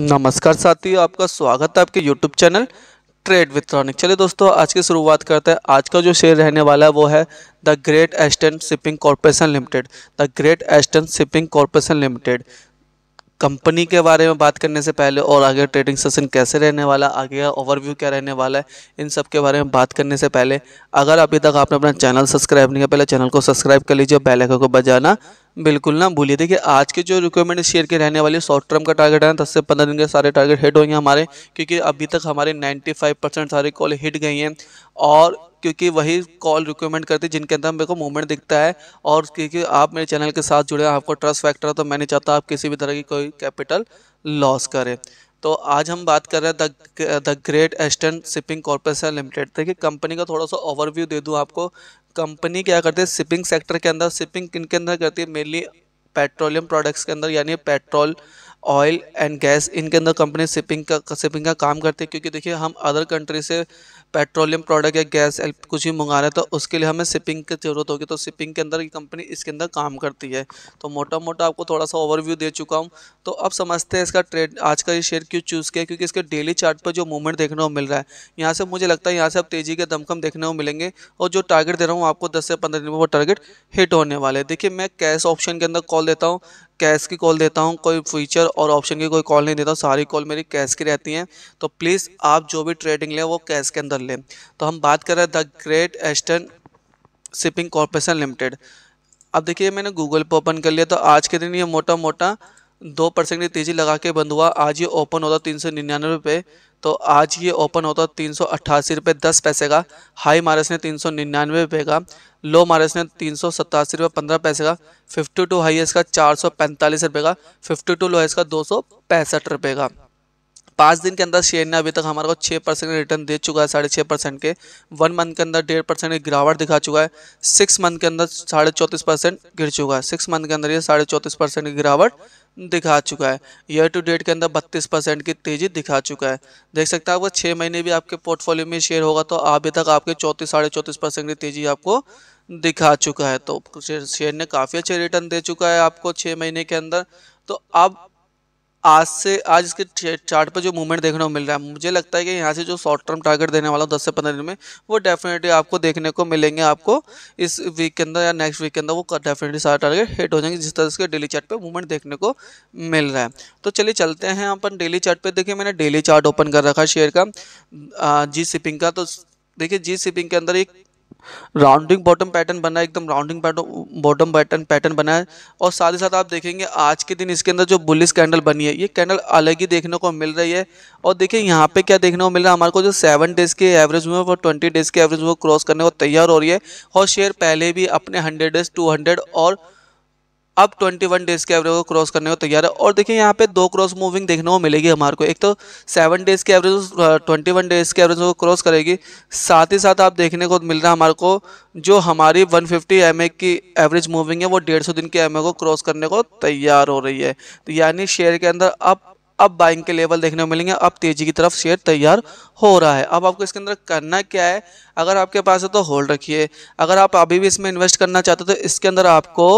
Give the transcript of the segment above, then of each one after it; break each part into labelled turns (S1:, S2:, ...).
S1: नमस्कार साथियों आपका स्वागत है आपके YouTube channel trade with Ronik चलिए दोस्तों आज की शुरुआत करते हैं आज का जो शेयर रहने वाला है वो है the Great Eastern Shipping Corporation Limited the Great Eastern Shipping Corporation Limited company के बारे में बात करने से पहले और आगे ट्रेडिंग सेशन कैसे रहने वाला आगे का ओवरव्यू क्या रहने वाला है इन सब के बारे में बात करने से पहले अगर अभी तक आपने अपना चैनल सब्सक्राइब नहीं किया पहले चैनल को सब्सक्राइब कर लीजिए बेल आइकन को बजाना बिल्कुल ना भूलिए देखिए आज के जो रिक्वायरमेंट शेयर के रहने वाली शॉर्ट टर्म का टारगेट है दस से पंद्रह दिन के सारे टारगेट हिट होंगे हमारे क्योंकि अभी तक हमारे फाइव परसेंट सारे कॉल हिट गई हैं और क्योंकि वही कॉल रिक्वायरमेंट करती है जिनके अंदर मेरे को मूवमेंट दिखता है और क्योंकि आप मेरे चैनल के साथ जुड़े हैं आपको ट्रस्ट फैक्टर है तो मैं नहीं चाहता आप किसी भी तरह की कोई कैपिटल लॉस करें तो आज हम बात कर रहे हैं the Great Eastern Shipping Corporation Limited देखिए कंपनी का थोड़ा सा ओवरव्यू दे दूँ आपको कंपनी क्या करती है शिपिंग सेक्टर के अंदर शिपिंग किन के अंदर करती है मेनली पेट्रोलियम प्रोडक्ट्स के अंदर यानी पेट्रोल ऑयल एंड गैस इनके अंदर कंपनी शिपिंग का शिपिंग का काम करती है क्योंकि देखिए हम अदर कंट्री से पेट्रोलियम प्रोडक्ट या गैस कुछ भी मंगा रहे हैं तो उसके लिए हमें शिपिंग की ज़रूरत होगी तो शिपिंग के अंदर ये कंपनी इसके अंदर काम करती है तो मोटा मोटा आपको थोड़ा सा ओवरव्यू दे चुका हूँ तो अब समझते हैं इसका ट्रेड आज का ये शेयर क्यों चूज़ किया क्योंकि इसके डेली चार्ट पर जो मूवमेंट देखने को मिल रहा है यहाँ से मुझे लगता है यहाँ से आप तेज़ी के दमकम देखने को मिलेंगे और जो टारगेट दे रहा हूँ आपको दस से पंद्रह दिन में वो टारगेट हिट होने वाले देखिए मैं कैश ऑप्शन के अंदर कॉल देता हूँ कैश की कॉल देता हूँ कोई फीचर और ऑप्शन की कोई कॉल नहीं देता सारी कॉल मेरी कैश की रहती हैं तो प्लीज़ आप जो भी ट्रेडिंग लें वो कैश के अंदर लें तो हम बात कर रहे हैं the Great Eastern Shipping Corporation Limited अब देखिए मैंने गूगल पर ओपन कर लिया तो आज के दिन ये मोटा मोटा दो परसेंट की तेज़ी लगा के बंद हुआ आज ये ओपन होता तीन सौ निन्यानवे रुपये तो आज ये ओपन होता तीन सौ अट्ठासी रुपये दस पैसे का हाई मारस ने तीन सौ निन्यानवे रुपये का लो मारस ने तीन सौ सत्तासी रुपये पंद्रह पैसे का फिफ्टी टू हाईएस्ट का चार सौ पैंतालीस रुपये का फिफ्टी टू लोएस्ट का दो सौ पैंसठ रुपये का पाँच दिन के अंदर शेयर ने अभी तक हमारे को छः परसेंट रिटर्न दे चुका है साढ़े छः परसेंट के वन मंथ के अंदर डेढ़ परसेंट की गिरावट दिखा चुका है सिक्स मंथ के अंदर साढ़े चौंतीस परसेंट गिर चुका है सिक्स मंथ के अंदर ये साढ़े चौंतीस परसेंट की गिरावट दिखा चुका है ईयर टू डेट के अंदर बत्तीस परसेंट की तेजी दिखा चुका है देख सकते हैं आपको छः महीने भी आपके पोर्टफोलियो में शेयर होगा तो अभी तक आपके चौंतीस साढ़े चौंतीस परसेंट की तेजी आपको दिखा चुका है तो शेयर ने काफ़ी अच्छे रिटर्न दे चुका है आपको छः महीने के अंदर तो अब आज से आज इसके चार्ट पर जो मूवमेंट देखने को मिल रहा है मुझे लगता है कि यहाँ से जो शॉर्ट टर्म टारगेट देने वाला हूँ दस से पंद्रह दिन में वो डेफिनेटली आपको देखने को मिलेंगे आपको इस वीक के अंदर या नेक्स्ट वीक के अंदर वो डेफिनेटली सारा टारगेट हिट हो जाएंगे जिस तरह से डेली चार्ट पर मूवमेंट देखने को मिल रहा है तो चलिए चलते हैं अपन डेली चार्ट पर देखिए मैंने डेली चार्ट ओपन कर रखा है शेयर का जी सिपिंग का तो देखिए जी सिपिंग के अंदर एक राउंडिंग बॉटम पैटर्न बना है एकदम राउंडिंग बॉटम पैटर्न पैटर्न बना है और साथ ही साथ आप देखेंगे आज के दिन इसके अंदर जो बुलिस कैंडल बनी है ये कैंडल अलग ही देखने को मिल रही है और देखिए यहाँ पे क्या देखने को मिल रहा है हमारे को जो सेवन डेज़ के एवरेज में और ट्वेंटी डेज़ के एवरेज में क्रॉस करने को तैयार हो रही है और शेयर पहले भी अपने हंड्रेड डेज टू हंड्रेड और अब 21 डेज के एवरेज को क्रॉस करने को तैयार है और देखिए यहाँ पे दो क्रॉस मूविंग देखने को मिलेगी हमारे को एक तो सेवन डेज के एवरेज 21 डेज के एवरेज को क्रॉस करेगी साथ ही साथ आप देखने को मिल रहा है हमारे को जो हमारी 150 फिफ्टी की एवरेज मूविंग है वो 150 दिन के एम को क्रॉस करने को तैयार हो रही है तो यानी शेयर के अंदर अब अब बाइंग के लेवल देखने को मिलेंगे अब तेजी की तरफ शेयर तैयार हो रहा है अब आपको इसके अंदर करना क्या है अगर आपके पास है तो होल्ड रखिए अगर आप अभी भी इसमें इन्वेस्ट करना चाहते हो तो इसके अंदर आपको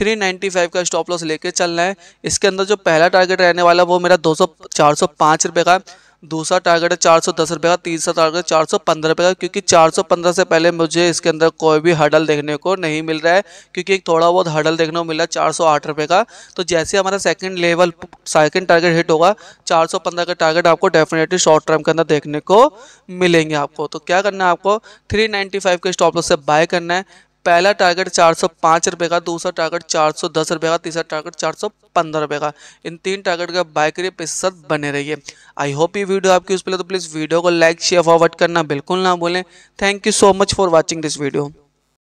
S1: 395 का स्टॉप लॉस लेके चलना है इसके अंदर जो पहला टारगेट रहने वाला है वो मेरा 200 405 रुपए का दूसरा टारगेट है चार सौ दस रुपये का तीसरा टारगेट चार सौ पंद्रह रुपये का क्योंकि चार सौ पंद्रह से पहले मुझे इसके अंदर कोई भी हडल देखने को नहीं मिल रहा है क्योंकि एक थोड़ा बहुत हडल देखने को मिल रहा है चार सौ आठ रुपये का तो जैसे हमारा second level second target hit होगा चार सौ पंद्रह का टारगेट आपको डेफिनेटली शॉर्ट टर्म के अंदर देखने को मिलेंगे आपको तो क्या करना है आपको थ्री नाइन्टी फाइव के स्टॉप लॉस से बाय करना है पहला टारगेट चार सौ पाँच रुपये का दूसरा टारगेट चार सौ दस रुपये का तीसरा टारगेट चार सौ पंद्रह रुपये का इन तीन टारगेट का बाय करिए प्रतिशत बने रहिए आई होप ये वीडियो आपकी उस पर तो प्लीज़ वीडियो को लाइक शेयर फॉरवर्ड करना बिल्कुल ना भूलें thank you so much for watching this video